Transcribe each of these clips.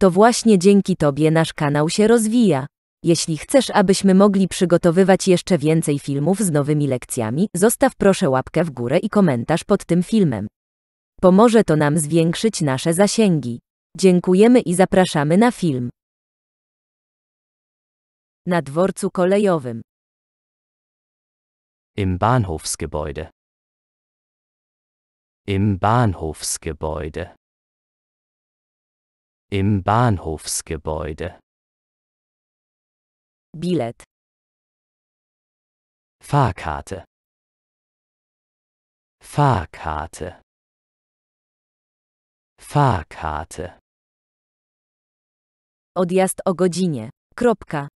To właśnie dzięki Tobie nasz kanał się rozwija. Jeśli chcesz, abyśmy mogli przygotowywać jeszcze więcej filmów z nowymi lekcjami, zostaw proszę łapkę w górę i komentarz pod tym filmem. Pomoże to nam zwiększyć nasze zasięgi. Dziękujemy i zapraszamy na film. Na dworcu kolejowym. Im Bahnhofsgebäude. Im Bahnhofsgebäude. Im Bahnhofsgebäude. Bilet. Fahrkarte. Fahrkarte. Fahrkarte. Odjazd o godzinie. Kropka.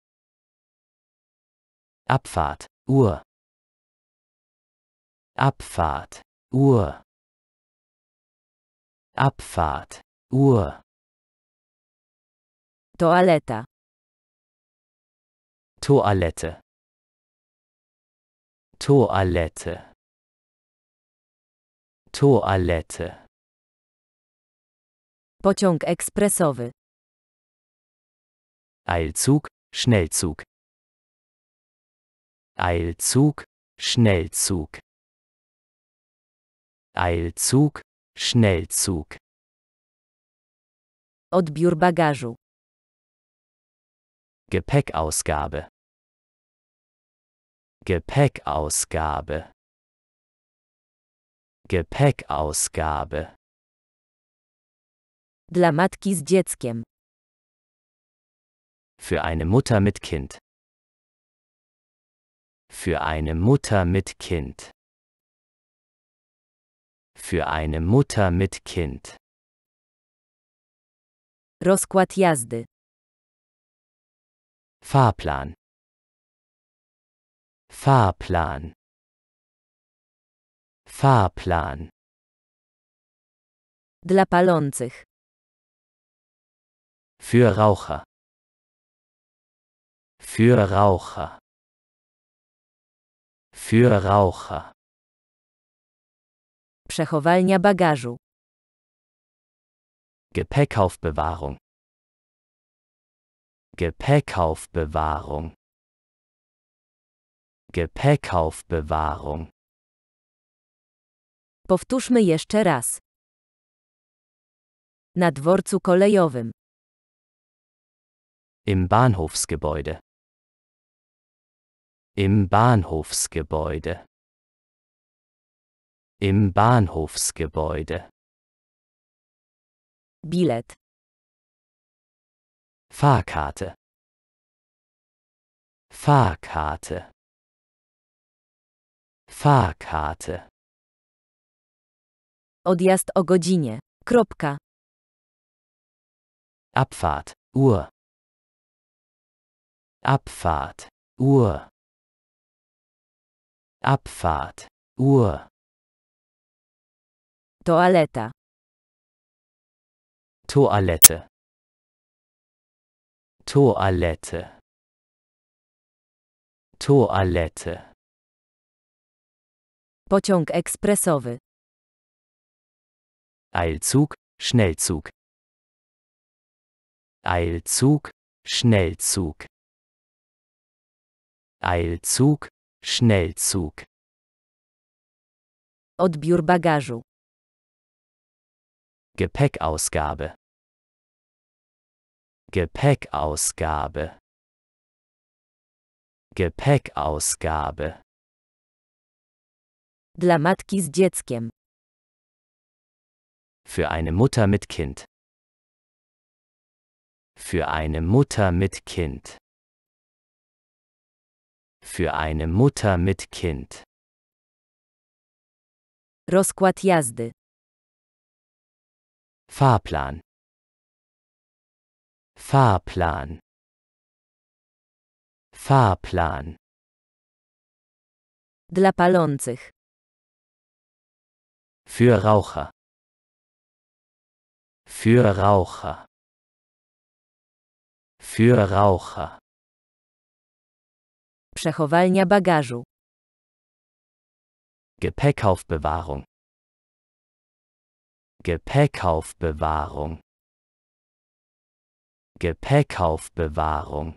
Abfahrt. Uhr. Abfahrt. Uhr. Abfahrt. Uhr. Toaleta. Toalette. Toalette. Toalette. Pociąg ekspresowy. Eilzug, Schnellzug. Eilzug, Schnellzug. Eilzug, Schnellzug. Odbiór bagażu. Gepäckausgabe Gepäckausgabe Gepäckausgabe Dla matki z dzieckiem. Für eine Mutter mit Kind. Für eine Mutter mit Kind. Für eine Mutter mit Kind. Rozkład jazdy. Fahrplan Fahrplan Fahrplan Dla palących Für Raucher Für Raucher Für Raucher Przechowalnia bagażu Gepäckaufbewahrung Gepäckaufbewahrung Gepäckaufbewahrung Powtórzmy jeszcze raz. Na dworcu kolejowym. Im Bahnhofsgebäude. Im Bahnhofsgebäude. Im Bahnhofsgebäude. Bilet. Fahrkarte Fahrkarte Fahrkarte Odjazd o godzinie. Kropka. Abfahrt, Uhr. Abfahrt, Uhr. Abfahrt, Uhr. Toaleta. Toalette. Toilette. Toilette. Pociąg ekspresowy. Eilzug, Schnellzug. Eilzug, Schnellzug. Eilzug, Schnellzug. Odbiór bagażu. Gepäckausgabe. Gepäckausgabe Gepäckausgabe Dla matki z dzieckiem. Für eine Mutter mit Kind. Für eine Mutter mit Kind. Für eine Mutter mit Kind. Rozkład jazdy. Fahrplan. Fahrplan Fahrplan Dla palących. Für Raucher. Für Raucher. Für Raucher. Przechowalnia bagażu. Gepäckaufbewahrung. Gepäckaufbewahrung. Gepäckaufbewahrung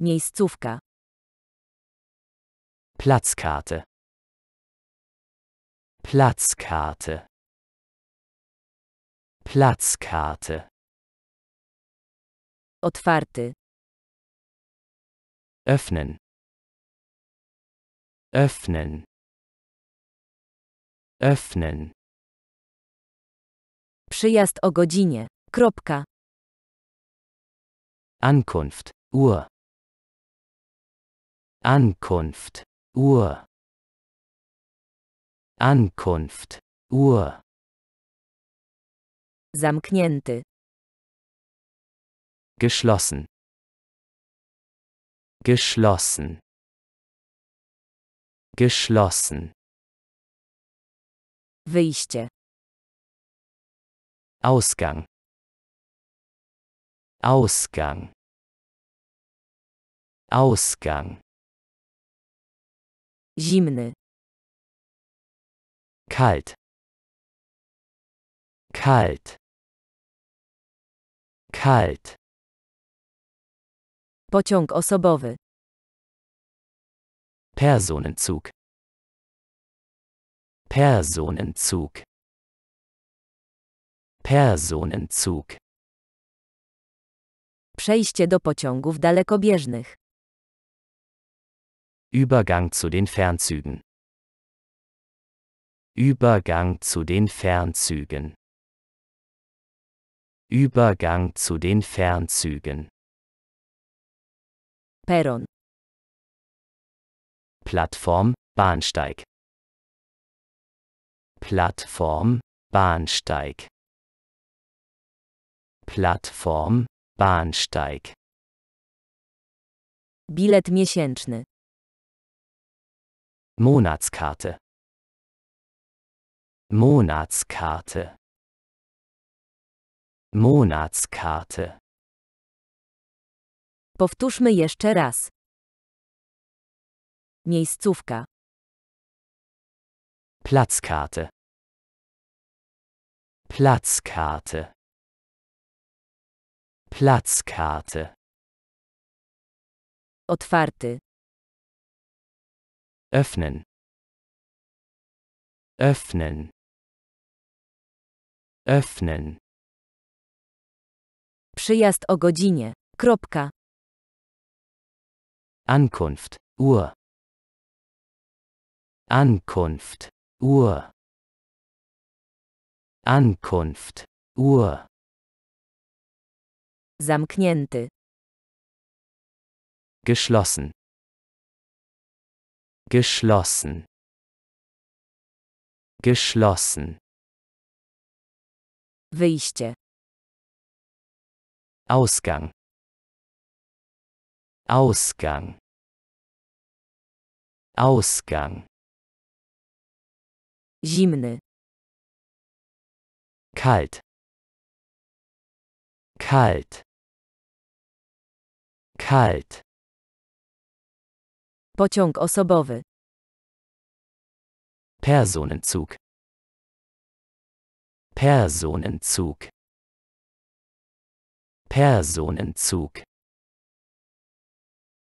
Miejscówka. Platzkarte. Platzkarte. Platzkarte. Otwarty. öffnen öffnen öffnen Przyjazd o godzinie. Kropka. Ankunft. Uhr. Ankunft. Uhr. Ankunft. Uhr. Zamknięty. Geschlossen geschlossen geschlossen wyjście Ausgang Ausgang Ausgang zimny kalt kalt kalt Pociąg osobowy. Personenzug. Personenzug. Personenzug. Przejście do pociągów dalekobieżnych. Übergang zu den Fernzügen. Übergang zu den Fernzügen. Übergang zu den Fernzügen. Peron. Plattform, Bahnsteig. Plattform, Bahnsteig. Plattform, Bahnsteig. Bilet miesięczny. Monatskarte. Monatskarte. Monatskarte. Powtórzmy jeszcze raz. Miejscówka. Platzkarte. Platzkarte. Platzkarte. Otwarty. Öffnen. Öffnen. Öffnen. Przyjazd o godzinie. Kropka. Ankunft, Uhr. Ankunft, Uhr. Ankunft, Uhr. Zamknięty. Geschlossen. Geschlossen. Geschlossen. Wyjście. Ausgang. Ausgang Ausgang Zimny Kalt Kalt Kalt Pociąg osobowy Personenzug Personenzug Personenzug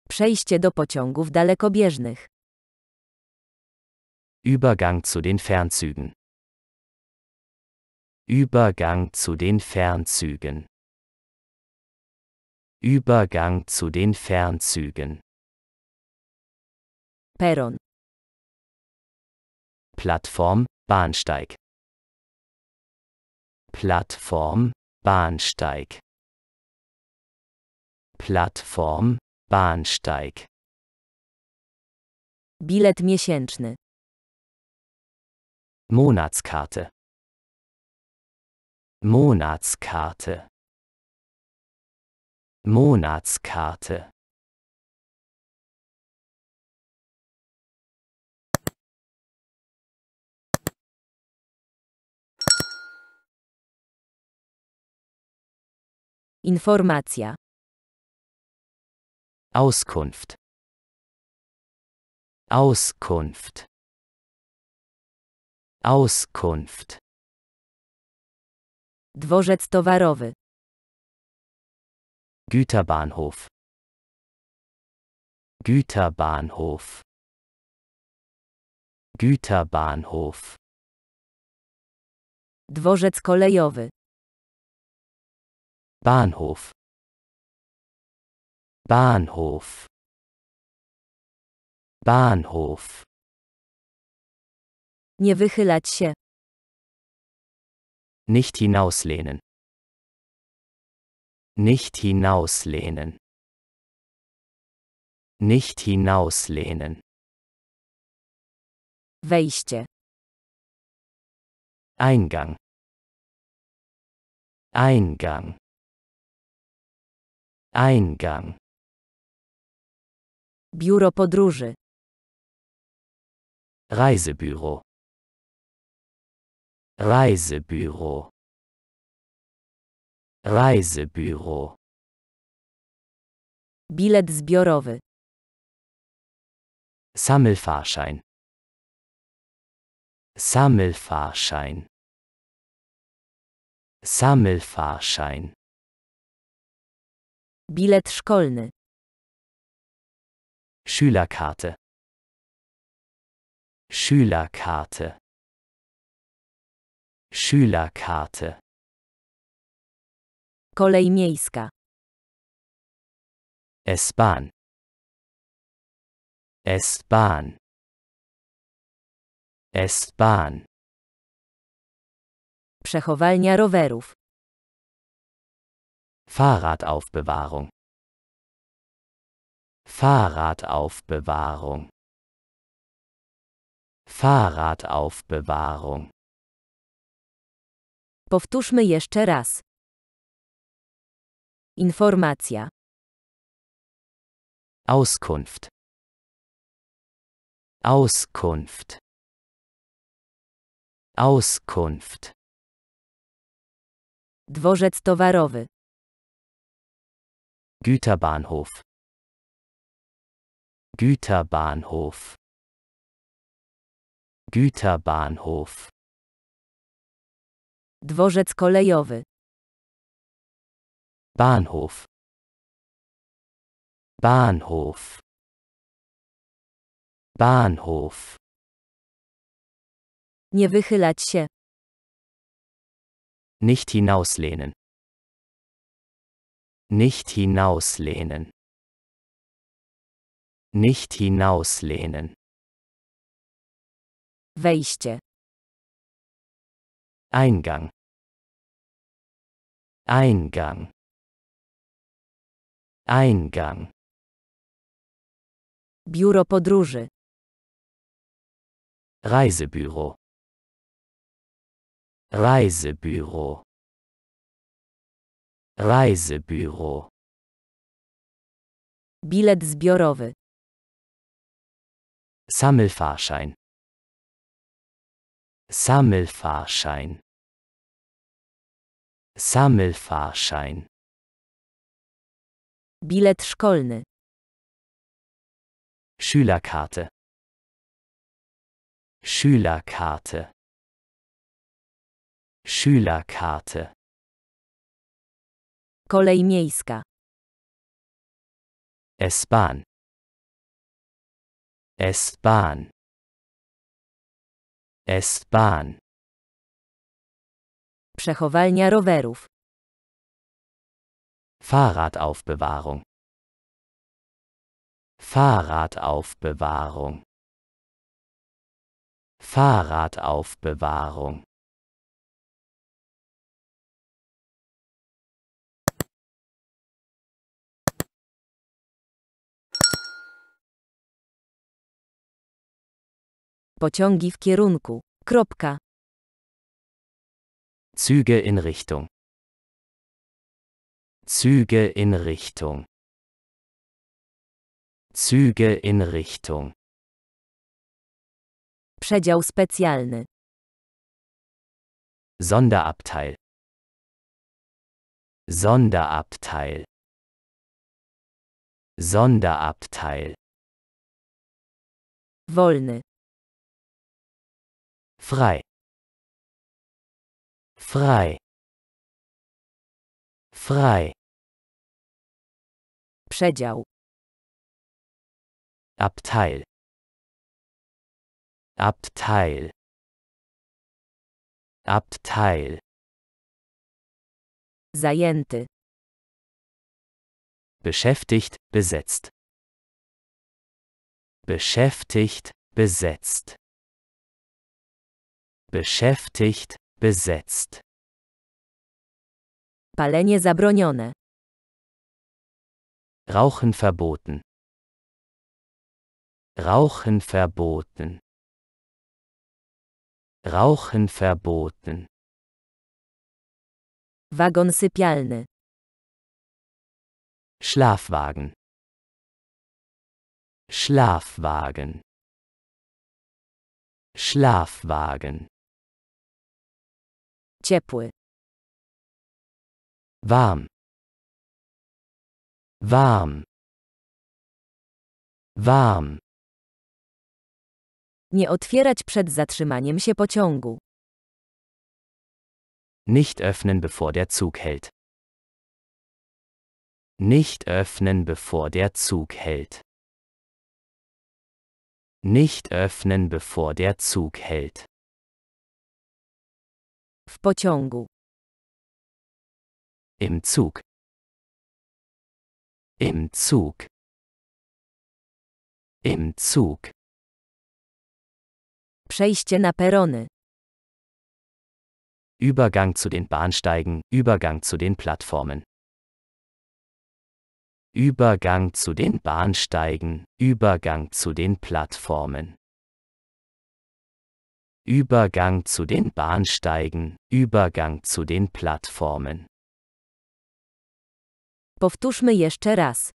Przejście do pociągów dalekobieżnych. Übergang zu den Fernzügen. Übergang zu den Fernzügen. Übergang zu den Fernzügen. Peron. Plattform, Bahnsteig. Plattform, Bahnsteig. Plattform, Bahnsteig. Bilet miesięczny. Monatskarte. Monatskarte. Monatskarte. Informacja. Auskunft Auskunft Auskunft Dworzec towarowy Güterbahnhof Güterbahnhof Güterbahnhof Dworzec kolejowy Bahnhof Bahnhof Bahnhof Nie wychylać się. Nicht hinauslehnen. Nicht hinauslehnen. Nicht hinauslehnen. Wejście. Eingang. Eingang. Eingang. Biuro podróży. Reisebüro. Reisebüro. Reisebüro. Bilet zbiorowy. Sammelfahrschein. Sammelfahrschein. Sammelfahrschein. Bilet szkolny. Schülerkarte Schülerkarte Schülerkarte Kolej miejska S-Bahn S-Bahn S-Bahn Przechowalnia rowerów Fahrradaufbewahrung Fahrradaufbewahrung Fahrradaufbewahrung Powtórzmy jeszcze raz. Informacja. Auskunft. Auskunft. Auskunft. Dworzec towarowy. Güterbahnhof. Güterbahnhof Güterbahnhof Dworzec kolejowy Bahnhof Bahnhof Bahnhof Nie wychylać się Nicht hinauslehnen Nicht hinauslehnen Nicht hinauslehnen. Wejście. Eingang. Eingang. Eingang. Biuro podróży. Reisebüro. Reisebüro. Reisebüro. Bilet zbiorowy. Sammelfahrschein. Sammelfahrschein. Sammelfahrschein. Bilet szkolny. Schülerkarte. Schülerkarte. Schülerkarte. Kolej miejska. S-Bahn. S-Bahn S-Bahn Przechowalnia rowerów Fahrradaufbewahrung Fahrradaufbewahrung Fahrradaufbewahrung Pociągi w kierunku. Kropka. Züge in Richtung. Züge in Richtung. Züge in Richtung. Przedział specjalny. Sonderabteil. Sonderabteil. Sonderabteil. Wolny. frei frei frei przedział Abteil Abteil Abteil Zajęty Beschäftigt, besetzt Beschäftigt, besetzt beschäftigt, besetzt. Palenie zabronione. Rauchen verboten. Rauchen verboten. Rauchen verboten. Wagon sypialny. Schlafwagen. Schlafwagen. Schlafwagen. ciepły. Warm. Warm. Warm. Nie otwierać przed zatrzymaniem się pociągu. Nicht öffnen bevor der Zug hält. Nicht öffnen bevor der Zug hält. Nicht öffnen bevor der Zug hält. W pociągu. Im Zug. Im Zug. Im Zug. Przejście na perony. Übergang zu den Bahnsteigen, Übergang zu den Plattformen. Übergang zu den Bahnsteigen, Übergang zu den Plattformen. Übergang zu den Bahnsteigen, Übergang zu den Plattformen. Powtórzmy jeszcze raz.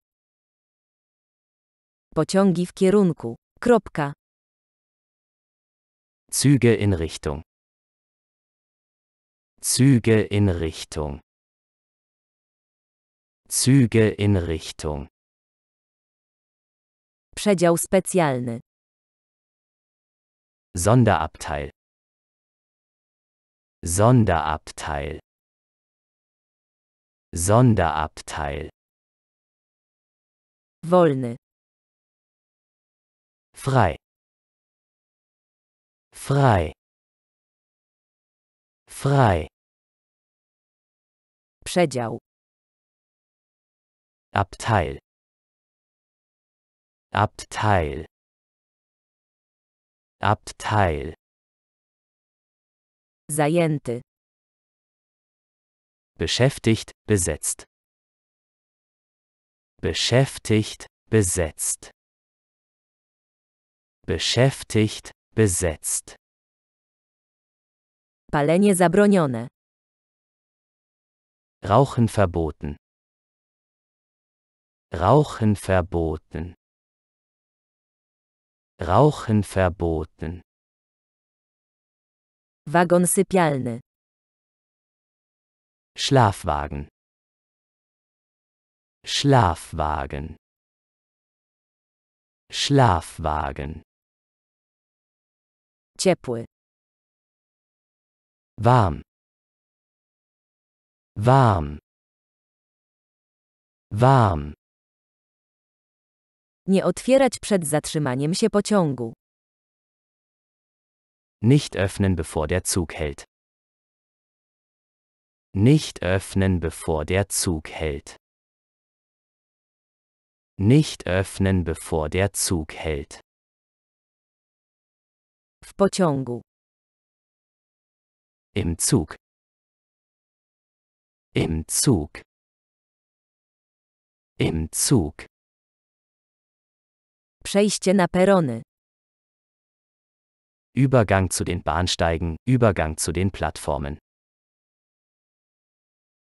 Pociągi w kierunku. Kropka. Züge in Richtung. Züge in Richtung. Züge in Richtung. Przedział specjalny. Sonderabteil Sonderabteil Sonderabteil Wolny Frei Frei Frei Przedział Abteil Abteil Abteil. Zajęty. Beschäftigt, besetzt. Beschäftigt, besetzt. Beschäftigt, besetzt. Palenie zabronione. Rauchen verboten. Rauchen verboten. Rauchen verboten. Wagon sypialny. Schlafwagen. Schlafwagen. Schlafwagen. Ciepły. Warm. Warm. Warm. Nie otwierać przed zatrzymaniem się pociągu. Nicht öffnen bevor der Zug hält. Nicht öffnen bevor der Zug hält. Nicht öffnen bevor der Zug hält. W pociągu. Im Zug. Im Zug. Im Zug. Przejście na perony. Übergang zu den Bahnsteigen, Übergang zu den Plattformen.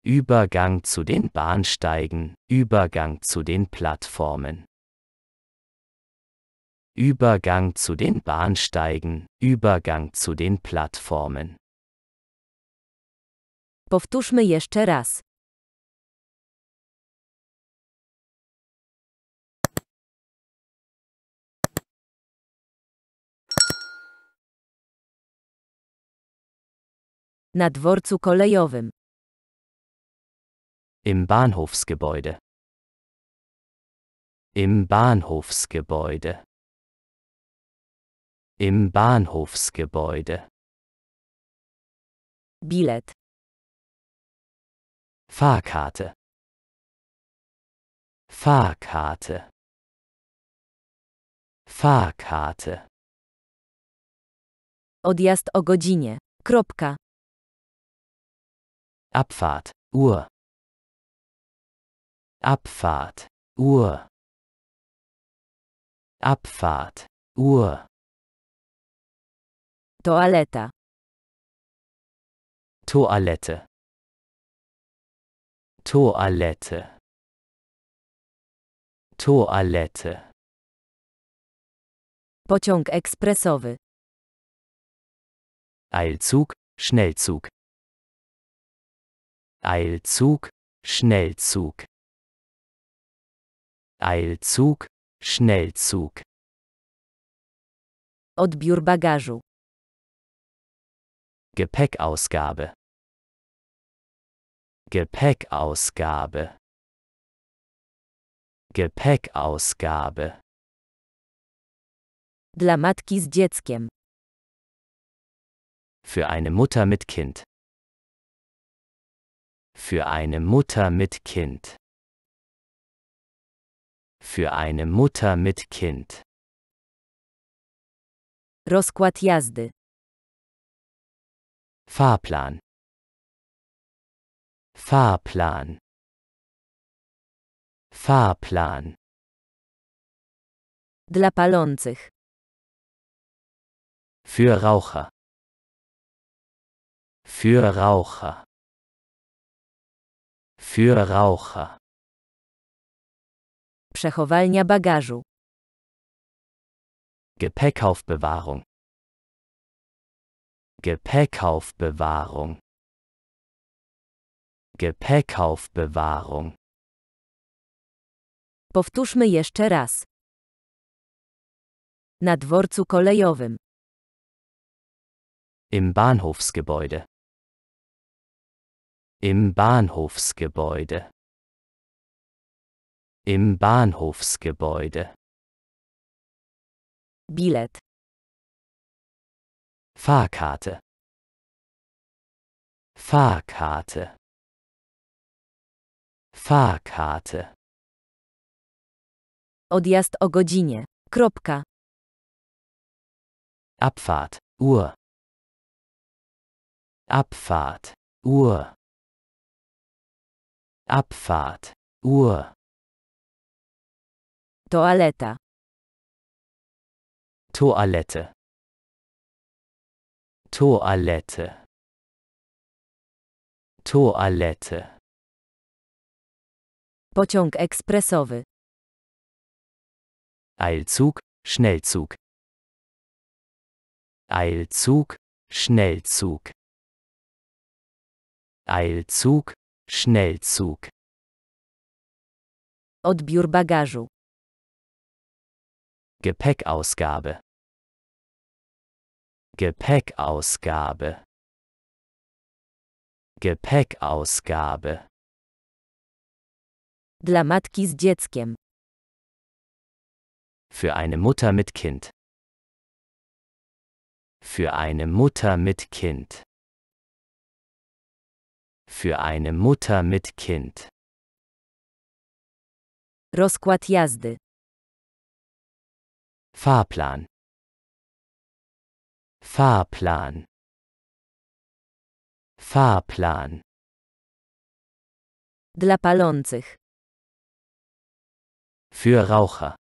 Übergang zu den Bahnsteigen, Übergang zu den Plattformen. Übergang zu den Bahnsteigen, Übergang zu den Plattformen. Powtórzmy jeszcze raz. na dworcu kolejowym. Im Bahnhofsgebäude. Im Bahnhofsgebäude. Im Bahnhofsgebäude. Bilet. Fahrkarte. Fahrkarte. Fahrkarte. Odjazd o godzinie. Kropka. Abfahrt, Uhr. Abfahrt, Uhr. Abfahrt, Uhr. Toaleta. Toilette. Toilette. Toilette. Pociąg ekspresowy. Eilzug, Schnellzug. Eilzug, Schnellzug. Eilzug, Schnellzug. Odbiór bagażu. Gepäckausgabe. Gepäckausgabe. Gepäckausgabe. Dla matki z dzieckiem. Für eine Mutter mit Kind. Für eine Mutter mit Kind. Für eine Mutter mit Kind. Rozkład jazdy. Fahrplan. Fahrplan. Fahrplan. Dla palących. Für Raucher. Für Raucher. Für Raucher. Przechowalnia bagażu. Gepäckaufbewahrung. Gepäckaufbewahrung. Gepäckaufbewahrung. Powtórzmy jeszcze raz. Na dworcu kolejowym. Im Bahnhofsgebäude. Im Bahnhofsgebäude. Im Bahnhofsgebäude. Bilet. Fahrkarte. Fahrkarte. Fahrkarte. Odjazd o godzinie. Kropka. Abfahrt. Uhr. Abfahrt. Uhr. Abfahrt. Uhr. Toaleta. Toilette. Toilette. Toilette. Pociąg ekspresowy. Eilzug, Schnellzug. Eilzug, Schnellzug. Eilzug, Schnellzug. Odbiór bagażu. Gepäckausgabe. Gepäckausgabe. Gepäckausgabe. Dla matki z dzieckiem. Für eine Mutter mit Kind. Für eine Mutter mit Kind. Für eine Mutter mit Kind. Rozkład jazdy. Fahrplan. Fahrplan. Fahrplan. Dla palących. Für Raucher.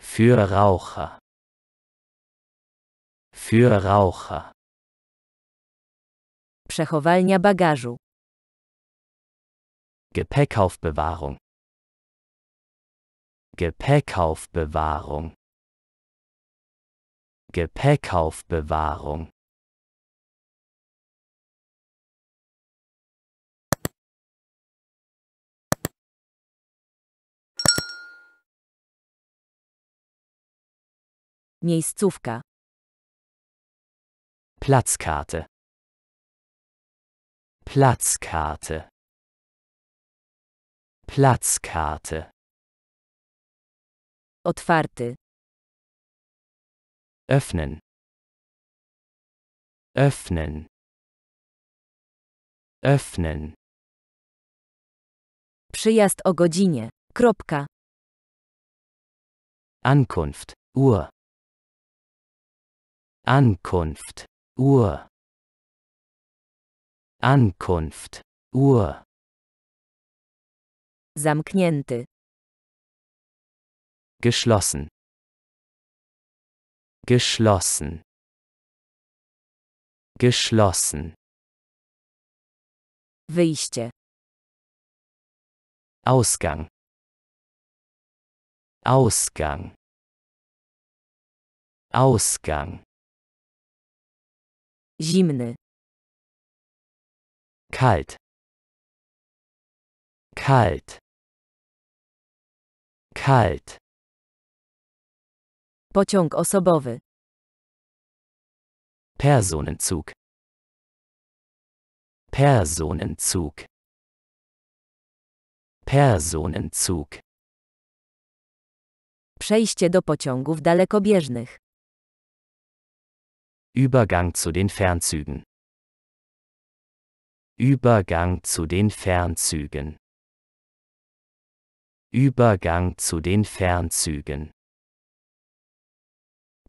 Für Raucher. Für Raucher. Przechowalnia bagażu. Gepäckaufbewahrung. Gepäckaufbewahrung. Gepäckaufbewahrung. Miejscówka. Platzkarte. Platzkarte Platzkarte Otwarty. Öffnen. Öffnen. Öffnen. Przyjazd o godzinie. Kropka. Ankunft. Uhr. Ankunft. Uhr. Ankunft. Uhr. Zamknięty. Geschlossen. Geschlossen. Geschlossen. Wyjście. Ausgang. Ausgang. Ausgang. Zimny. kalt kalt kalt pociąg osobowy Personenzug Personenzug Personenzug Przejście do pociągów dalekobieżnych Übergang zu den Fernzügen Übergang zu den Fernzügen. Übergang zu den Fernzügen.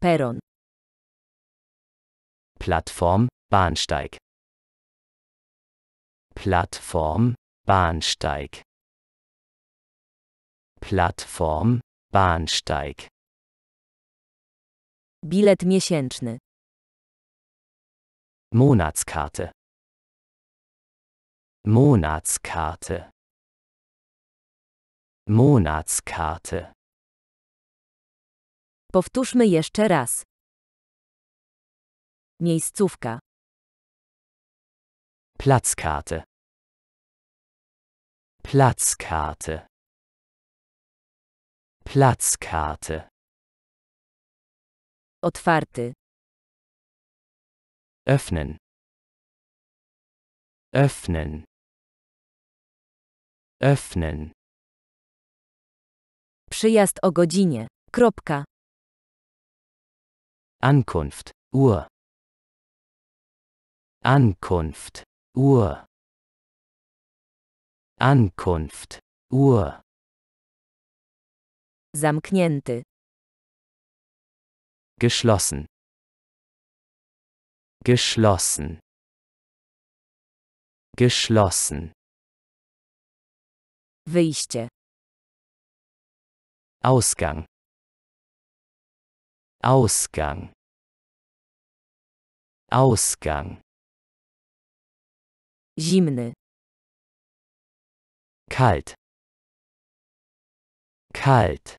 Peron. Plattform, Bahnsteig. Plattform, Bahnsteig. Plattform, Bahnsteig. Bilet miesięczny. Monatskarte. Monatskarte Monatskarte Powtórzmy jeszcze raz. Miejscówka. Platzkarte. Platzkarte. Platzkarte. Otwarty. Öffnen. Öffnen. Öffnen. Przyjazd o godzinie. Kropka. Ankunft. Uhr. Ankunft. Uhr. Ankunft. Uhr. Zamknięty. Geschlossen. Geschlossen. Geschlossen. Wyjście. Ausgang. Ausgang. Ausgang. Zimny. Kalt. Kalt.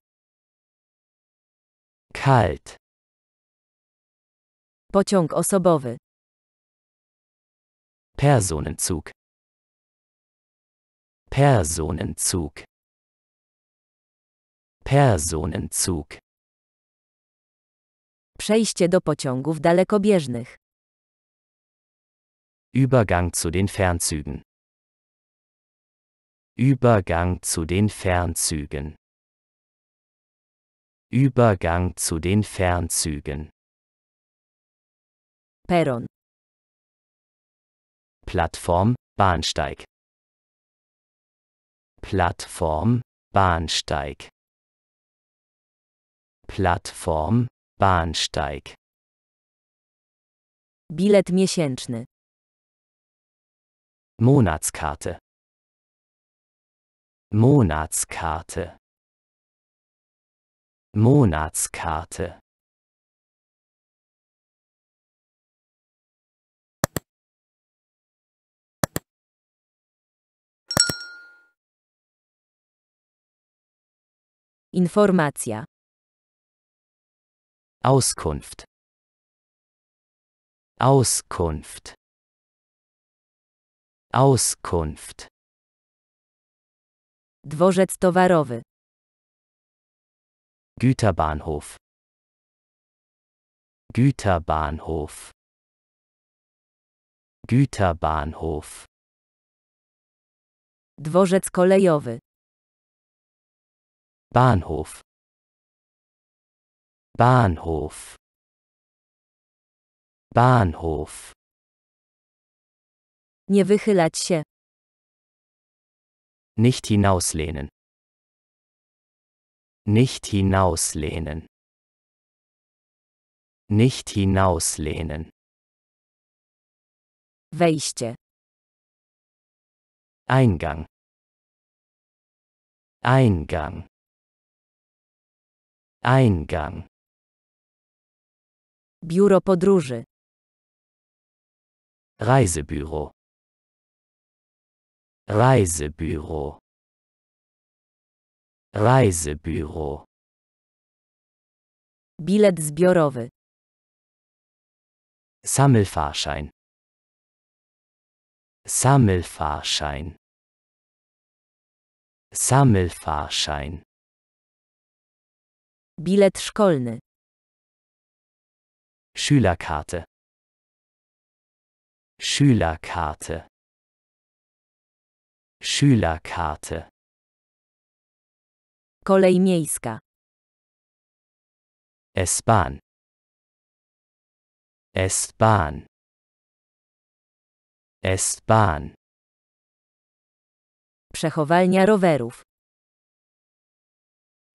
Kalt. Pociąg osobowy. Personenzug. Personenzug Personenzug Przejście do pociągów dalekobieżnych. Übergang zu den Fernzügen. Übergang zu den Fernzügen. Übergang zu den Fernzügen. Peron. Plattform, Bahnsteig. Plattform Bahnsteig Plattform Bahnsteig Bilet miesięczny Monatskarte Monatskarte Monatskarte Informacja. Auskunft. Auskunft. Auskunft. Dworzec towarowy. Güterbahnhof. Güterbahnhof. Güterbahnhof. Dworzec kolejowy. Bahnhof Bahnhof Bahnhof Nie wychylać się. Nicht hinauslehnen. Nicht hinauslehnen. Nicht hinauslehnen. Wejście. Eingang. Eingang. Eingang. Biuro podróży. Reisebüro. Reisebüro. Reisebüro. Bilet zbiorowy. Sammelfahrschein. Sammelfahrschein. Sammelfahrschein. Bilet szkolny. Schülerkarte. Schülerkarte. Schülerkarte. Kolej miejska. S-Bahn. S-Bahn. S-Bahn. Przechowalnia rowerów.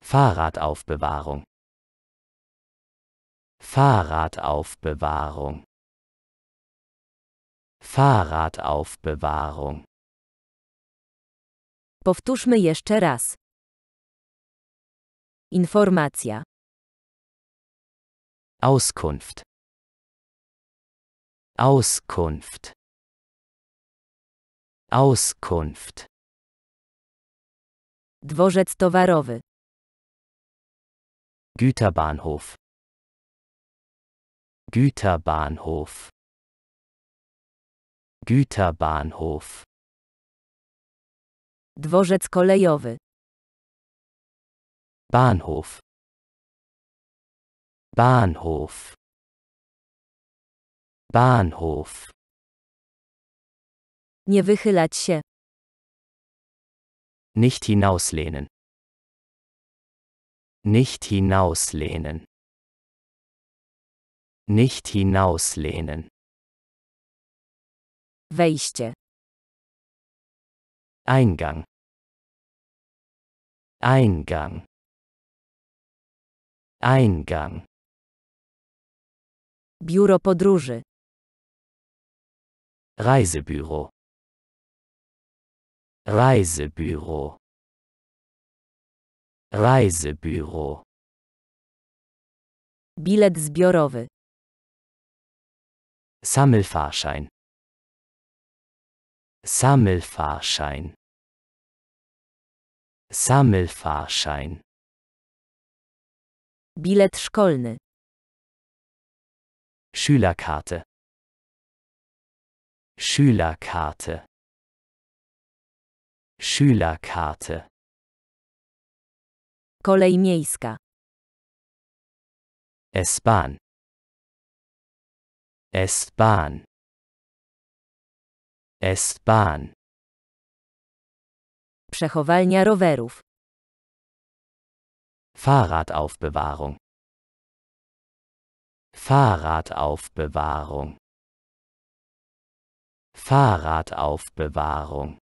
Fahrradaufbewahrung Fahrradaufbewahrung Fahrradaufbewahrung Powtórzmy jeszcze raz. Informacja. Auskunft. Auskunft. Auskunft. Dworzec towarowy. Güterbahnhof Güterbahnhof Güterbahnhof Dworzec kolejowy Bahnhof Bahnhof Bahnhof Nie wychylać się Nicht hinauslehnen Nicht hinauslehnen. Nicht hinauslehnen. Wejście. Eingang. Eingang. Eingang. Biuro podróży. Reisebüro. Reisebüro. Reisebüro. Bilet zbiorowy. Sammelfahrschein. Sammelfahrschein. Sammelfahrschein. Bilet szkolny. Schülerkarte. Schülerkarte. Schülerkarte. Kolej miejska. S-Bahn. s Przechowalnia rowerów. Fahrradaufbewahrung. Fahrradaufbewahrung. Fahrradaufbewahrung.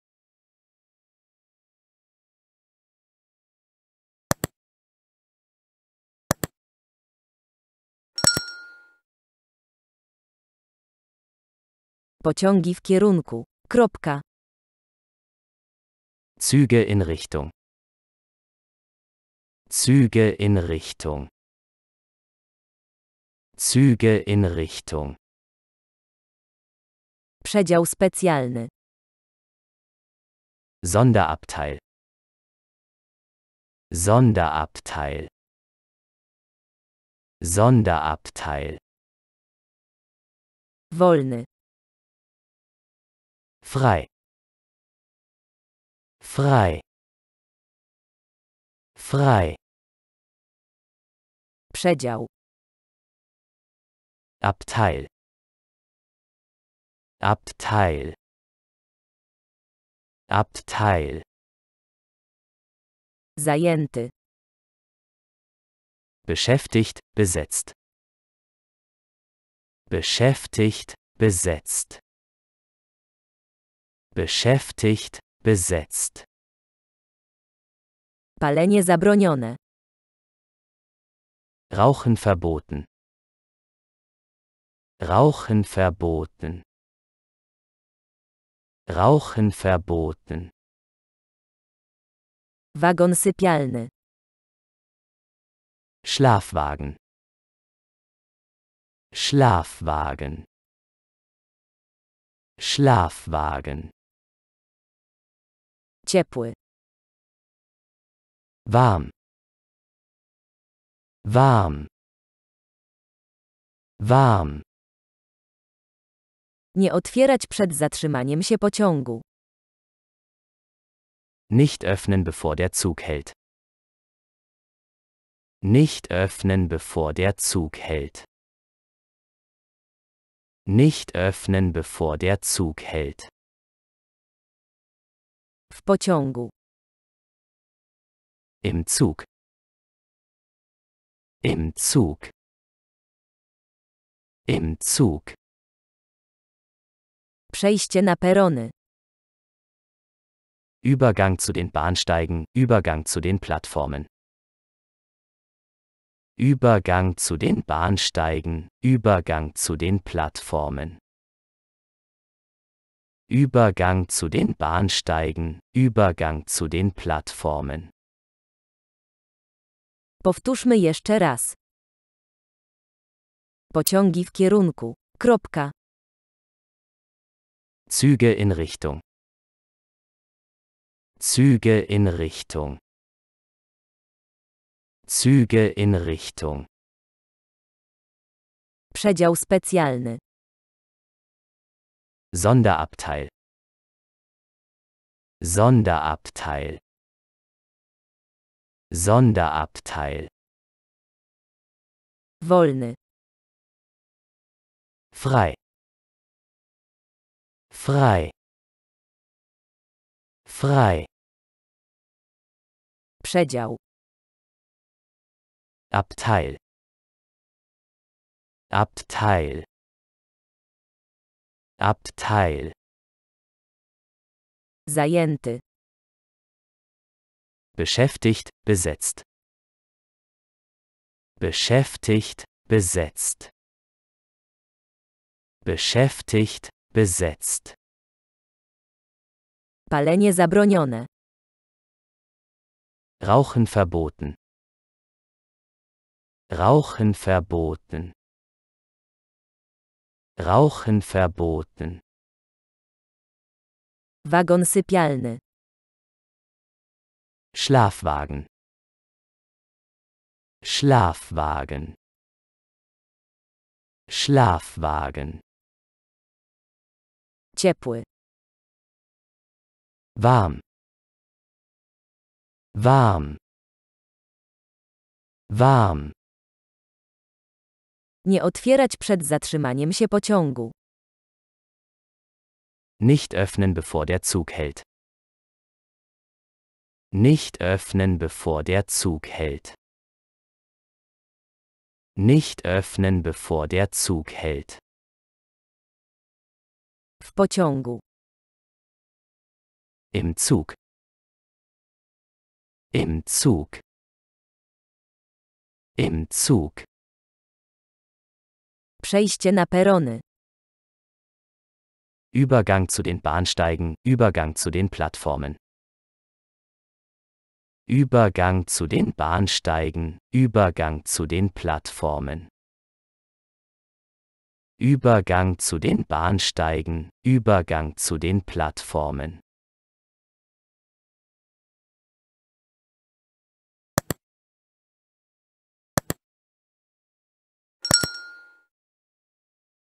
Pociągi w kierunku. Kropka. Züge in Richtung. Züge in Richtung. Züge in Richtung. Przedział specjalny. Sonderabteil. Sonderabteil. Sonderabteil. Wolny. frei frei frei przedział Abteil Abteil Abteil Zajęty Beschäftigt, besetzt. Beschäftigt, besetzt beschäftigt, besetzt. Palenie zabronione. Rauchen verboten. Rauchen verboten. Rauchen verboten. Wagon sypialny. Schlafwagen. Schlafwagen. Schlafwagen. Ciepły. Warm. Warm. Warm. Nie otwierać przed zatrzymaniem się pociągu. Nicht öffnen bevor der Zug hält. Nicht öffnen bevor der Zug hält. Nicht öffnen bevor der Zug hält. W pociągu. Im Zug. Im Zug. Im Zug. Przejście na perony. Übergang zu den Bahnsteigen, Übergang zu den Plattformen. Übergang zu den Bahnsteigen, Übergang zu den Plattformen. Übergang zu den Bahnsteigen, Übergang zu den Plattformen. Powtórzmy jeszcze raz. Pociągi w kierunku. Kropka. Züge in Richtung. Züge in Richtung. Züge in Richtung. Przedział specjalny. Sonderabteil Sonderabteil Sonderabteil Wolny Frei Frei Frei Przedział Abteil Abteil Abteil. Zajęty. Beschäftigt, besetzt. Beschäftigt, besetzt. Beschäftigt, besetzt. Palenie zabronione. Rauchen verboten. Rauchen verboten. Rauchen verboten. Wagon sypialny. Schlafwagen. Schlafwagen. Schlafwagen. Ciepły. Warm. Warm. Warm. Nie otwierać przed zatrzymaniem się pociągu. Nicht öffnen bevor der Zug hält. Nicht öffnen bevor der Zug hält. Nicht öffnen bevor der Zug hält. W pociągu. Im Zug. Im Zug. Im Zug. Przejście na perony. Übergang zu den Bahnsteigen, Übergang zu den Plattformen. Übergang zu den Bahnsteigen, Übergang zu den Plattformen. Übergang zu den Bahnsteigen, Übergang zu den Plattformen.